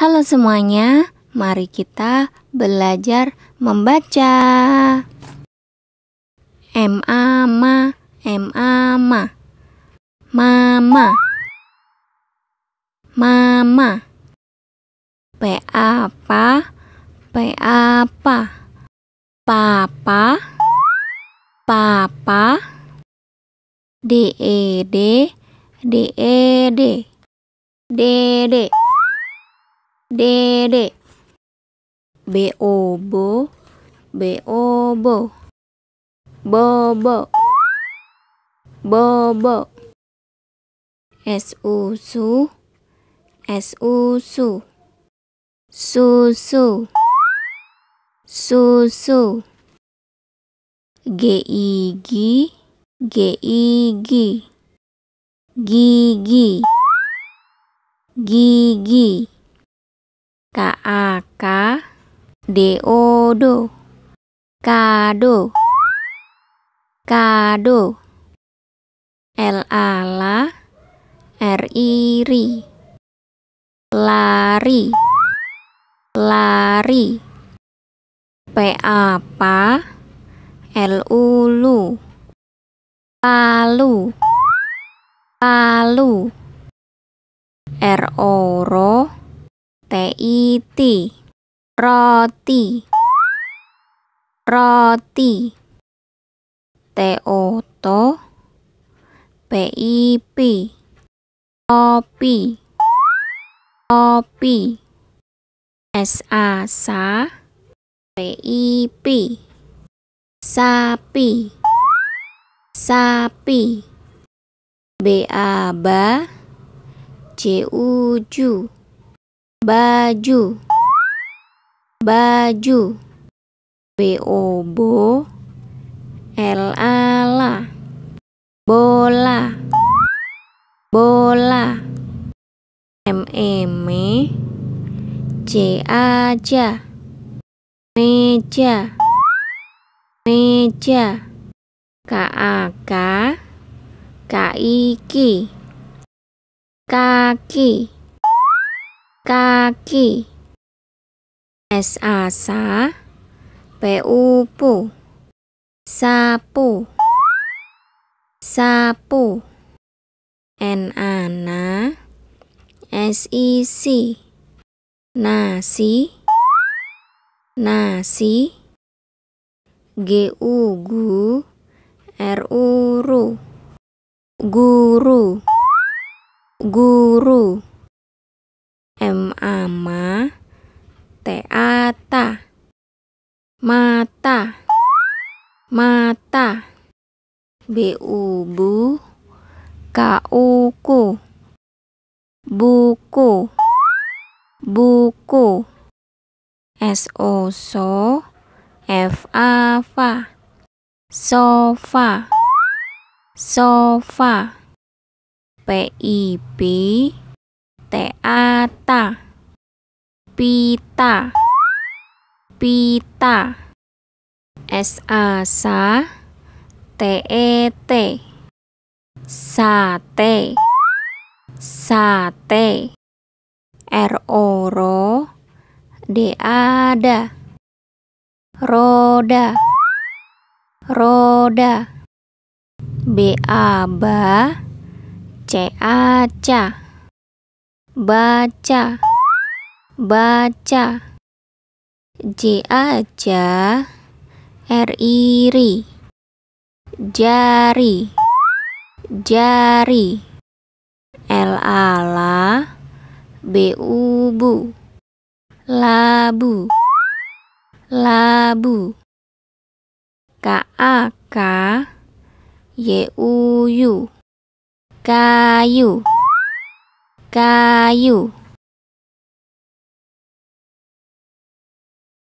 Halo semuanya, mari kita belajar membaca. M A ma, M A ma. Mama. Mama. P A pa, P A pa. Papa. Papa. D E D, D E D. d e -d dede bobo bobo bobo bobo es usu es usu susu susu gigi gigi gigi gigi ka ka deodo kado kado l ala r iri lari lari p apa l ulu palu palu r oro T I T roti roti T T O P-I-P kopi kopi P-I-P sapi sapi B B A C U Cuju baju baju b o bo l a la bola bola m e me c a ja meja meja k a k k i ki kaki kaki s A p u pu sapu sapu n A s i C nasi nasi g u gu r u ru guru guru nama teata mata mata U kauku buku buku soso fafa sofa sofa pip teata pita pita s a sa t e t sate sate r o ro d a da roda roda b a ba c a ca baca baca J A J R I jari jari L A B U BU labu labu K A K Y U U kayu kayu